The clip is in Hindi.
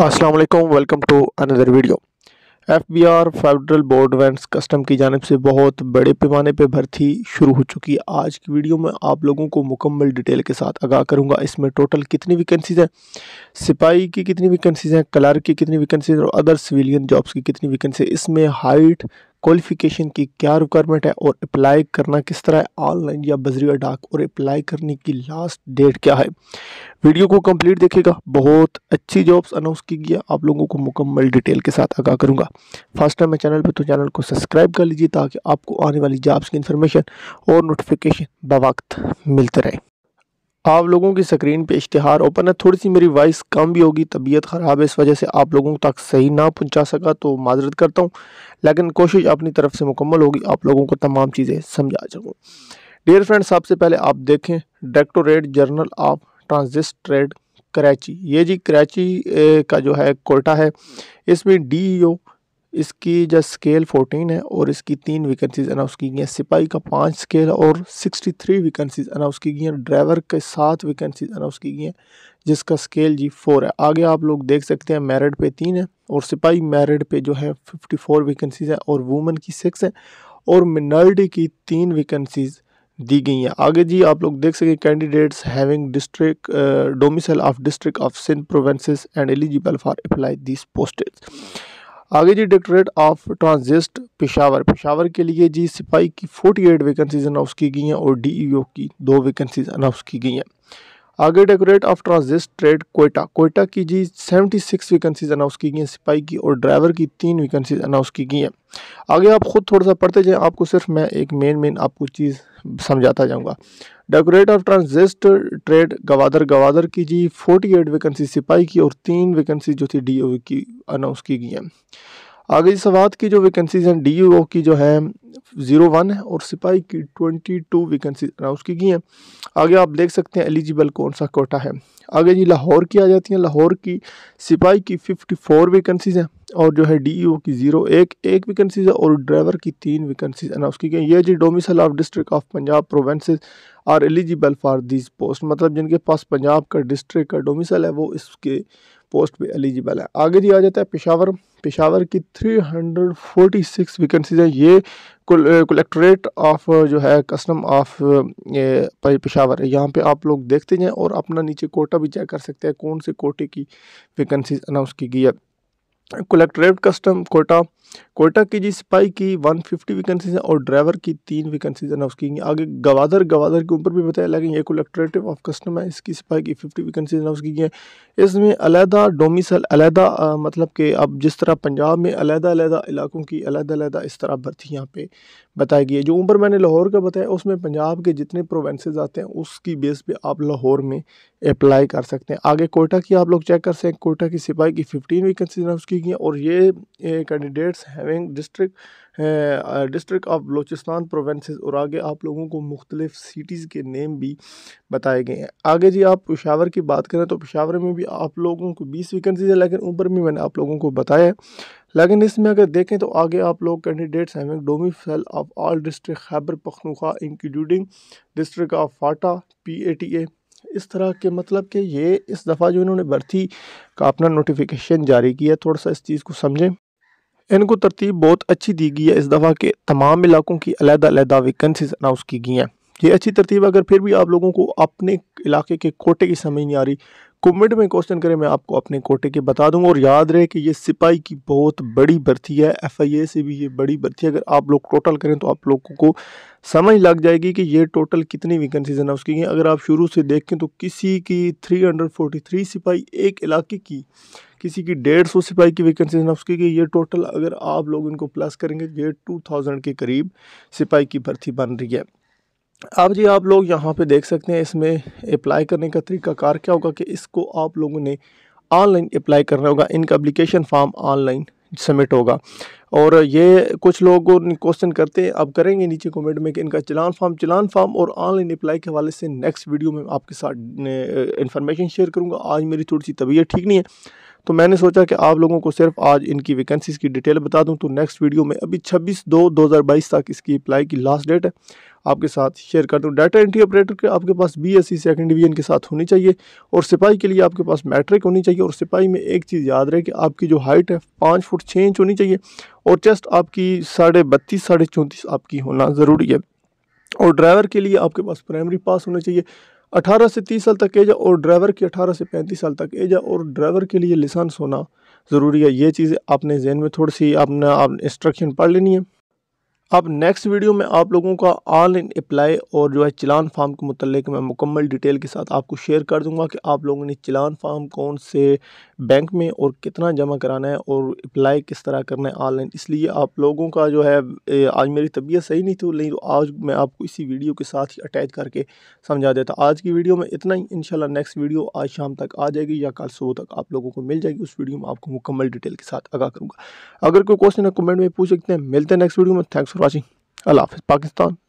अस्सलाम वालेकुम welcome to another video FBR Federal Board वेंट्स कस्टम की जानब से बहुत बड़े पैमाने पर भर्ती शुरू हो चुकी है आज की वीडियो में आप लोगों को मुकम्मल डिटेल के साथ आगाह करूंगा इसमें टोटल कितनी वैकेंसीज हैं सिपाही की कितनी वैकेंसीज हैं क्लर्क की कितनी वैकेंसीज और अदर सिविलियन जॉब्स की कितनी वैकेंसी इसमें हाइट क्वालिफ़िकेशन की क्या रिक्वायरमेंट है और अप्लाई करना किस तरह है ऑनलाइन या बजरिया डाक और अप्लाई करने की लास्ट डेट क्या है वीडियो को कंप्लीट देखिएगा बहुत अच्छी जॉब्स अनाउंस की गई है आप लोगों को मुकम्मल डिटेल के साथ आगाह करूंगा फर्स्ट टाइम मैं चैनल पर तो चैनल को सब्सक्राइब कर लीजिए ताकि आपको आने वाली जॉब्स की इन्फॉर्मेशन और नोटिफिकेशन बवक्त मिलते रहे आप लोगों की स्क्रीन पे इश्तहार ओपन है थोड़ी सी मेरी वॉइस कम भी होगी तबीयत ख़राब है इस वजह से आप लोगों तक सही ना पहुंचा सका तो माजरत करता हूँ लेकिन कोशिश अपनी तरफ से मुकम्मल होगी आप लोगों को तमाम चीज़ें समझा जाऊँ डियर फ्रेंड्स सबसे पहले आप देखें Directorate General of Transit Trade Karachi ये जी कराची का जो है कोटा है इसमें डी ई ओ इसकी जो स्केल 14 है और इसकी तीन वैकेंसीज अनाउंस की गई हैं सिपाही का पांच स्केल और 63 वैकेंसीज अनाउंस की गई हैं ड्राइवर के सात वैकेंसीज अनाउंस की गई हैं जिसका स्केल जी फोर है आगे आप लोग देख सकते हैं मेरिट पे तीन है और सिपाही मेरिट पे जो है 54 वैकेंसीज हैं और वुमेन की सिक्स है और मिनल्टी की तीन वैकेंसीज़ दी गई हैं आगे जी आप लोग देख सकें candidates having district domicile of district of Sindh provinces and eligible for apply this postage आगे जी Directorate of Transit Peshawar Peshawar के लिए जी सिपाही की 48 एट वैकेंसीज अनाउंस की गई हैं और डीईओ e की दो वैकेंसीज अनाउंस की गई हैं आगे Directorate of Transit Trade Quetta Quetta की जी 76 वैकेंसीज अनाउंस की गई हैं सिपाही की और ड्राइवर की तीन वैकेंसीज अनाउंस की गई हैं आगे आप खुद थोड़ा सा पढ़ते जाएँ आपको सिर्फ मैं एक मेन मेन आपको चीज़ समझाता जाऊँगा Directorate of Transit Trade Gwadar Gwadar की जी 48 वैकेंसी सिपाही की और तीन वैकेंसी जो थी डी की अनाउंस की गई हैं आगे जी सवाद की जो वैकेंसीज हैं डी की जो है ज़ीरो वन है और सिपाही की ट्वेंटी टू वैकेंसी अनाउंस की गई हैं आगे आप देख सकते हैं एलिजिबल कौन सा कोटा है आगे जी लाहौर की आ जाती हैं लाहौर की सिपाही की फिफ्टी फोर वैकेंसीज हैं और जो है ओ e की ज़ीरो एक एक वैकेंसीज है और ड्राइवर की तीन वैकेंसीज अनाउंस की गई ये जी domicile of district of Punjab provinces are eligible for this post मतलब जिनके पास पंजाब का डिस्ट्रिक्ट का डोमिसल है वो इसके पोस्ट पे एलिजिबल है आगे जी आ जाता है पेशावर पेशावर की 346 वैकेंसीज हैं ये कलेक्ट्रेट ऑफ जो है कस्टम ऑफ पेशावर है यहाँ पे आप लोग देखते जाएँ और अपना नीचे कोटा भी चेक कर सकते हैं कौन से कोटे की वैकेंसीज अनाउंस की गई है कलेक्ट्रेट कस्टम कोटा कोयटा के जी सिपाही की 150 वैकेंसीज हैं और ड्राइवर की तीन वैकेंसीज अनाउंस की गई आगे गवादर गवादर के ऊपर भी बताया लगेंगे एक कोलेक्ट्रेटिव ऑफ कस्टम है इसकी सिपाही की 50 वैकेंसीज अनाउंस की गई हैं इसमें अलहदा डोमिसल अलहदा मतलब कि अब जिस तरह पंजाब में अलहदा अलहदा इलाकों की अलहदा इस तरह भर्ती यहाँ पे बताई गई है जो ऊपर मैंने लाहौर का बताया उसमें पंजाब के जितने प्रोवेंसेज आते हैं उसकी बेस पर आप लाहौर में अप्लाई कर सकते हैं आगे कोयटा की आप लोग चेक कर सकें कोयटा की सिपाही की फिफ्टीन वैकेंसीज अनाउंस की गई हैं और ये candidates having district district of Balochistan provinces और आगे आप लोगों को मुख्तलिफ सिटीज़ के नेम भी बताए गए हैं आगे जी आप पेशावर की बात करें तो पेशावर में भी आप लोगों को बीस वैकेंसीज है लेकिन ऊपर भी मैंने आप लोगों को बताया है लेकिन इसमें अगर देखें तो आगे आप लोग candidates having domicile of all district Khyber Pakhtunkhwa including district of FATA P A T A इस तरह के मतलब कि ये इस दफ़ा जो इन्होंने भर्ती का अपना नोटिफिकेशन जारी किया थोड़ा सा इस चीज़ को समझें इनको तरतीब बहुत अच्छी दी गई है इस दफ़ा के तमाम इलाकों की अलहदा वेकेंसी अनाउंस की गई हैं ये अच्छी तरतीब अगर फिर भी आप लोगों को अपने इलाके के कोटे की समझ नहीं आ रही कुमिड में क्वेश्चन करें मैं आपको अपने कोटे के बता दूंगा और याद रहे कि ये सिपाही की बहुत बड़ी भर्ती है एफआईए से भी ये बड़ी भर्ती है अगर आप लोग टोटल करें तो आप लोगों को समझ लग जाएगी कि ये टोटल कितनी वैकेंसीज है ना उसकी है। अगर आप शुरू से देखें तो किसी की 343 सिपाही एक इलाके की किसी की डेढ़ सौ सिपाही की वैकेंसीज नफ्स उसकी गई ये टोटल अगर आप लोग इनको प्लस करेंगे ये टू थाउजेंड के करीब सिपाही की भर्ती बन रही है अब जी आप लोग यहाँ पे देख सकते हैं इसमें अप्लाई करने का तरीका कार क्या होगा कि इसको आप लोगों ने ऑनलाइन अप्लाई करना होगा इनका अप्लीकेशन फॉर्म ऑनलाइन सबमिट होगा और ये कुछ लोग क्वेश्चन करते हैं अब करेंगे नीचे कमेंट में कि इनका चलान फॉर्म चलान फॉर्म और ऑनलाइन अप्लाई के हवाले से नेक्स्ट वीडियो में आपके साथ इन्फॉर्मेशन शेयर करूँगा आज मेरी थोड़ी सी तबीयत ठीक नहीं है तो मैंने सोचा कि आप लोगों को सिर्फ आज इनकी वैकेंसीज़ की डिटेल बता दूं तो नेक्स्ट वीडियो में अभी 26 दो 2022 तक इसकी अप्लाई की लास्ट डेट है आपके साथ शेयर करता हूँ डाटा एंट्री ऑपरेटर के आपके पास B S C second division के साथ होनी चाहिए और सिपाही के लिए आपके पास मैट्रिक होनी चाहिए और सिपाही में एक चीज़ याद रहे कि आपकी जो हाइट है पाँच फुट छः इंच होनी चाहिए और चेस्ट आपकी साढ़े बत्तीस साढ़े चौंतीस आपकी होना ज़रूरी है और ड्राइवर के लिए आपके पास प्राइमरी पास होना चाहिए 18 से 30 साल तक एज है और ड्राइवर की 18 से 35 साल तक एज है और ड्राइवर के लिए लिसेंस होना ज़रूरी है ये चीज़ें आपने जहन में थोड़ी सी आपने आप इंस्ट्रक्शन पढ़ लेनी है अब नेक्स्ट वीडियो में आप लोगों का ऑल इन अप्लाई और जो है चलान फार्म के मतलब मैं मुकम्मल डिटेल के साथ आपको शेयर कर दूंगा कि आप लोगों ने चलान फार्म कौन से बैंक में और कितना जमा कराना है और अप्लाई किस तरह करना है ऑनलाइन इसलिए आप लोगों का जो है आज मेरी तबीयत सही नहीं थी नहीं तो आज मैं आपको इसी वीडियो के साथ ही अटैच करके समझा देता आज की वीडियो में इतना ही इनशाला नेक्स्ट वीडियो आज शाम तक आ जाएगी या कल सुबह तक आप लोगों को मिल जाएगी उस वीडियो में आपको मुकम्मल डिटेल के साथ आगा करूँगा अगर कोई क्वेश्चन है कमेंट में पूछ सकते हैं मिलते हैं नेक्स्ट वीडियो में थैंक्स फॉर वॉचिंग अल्लाह हाफ़ पाकिस्तान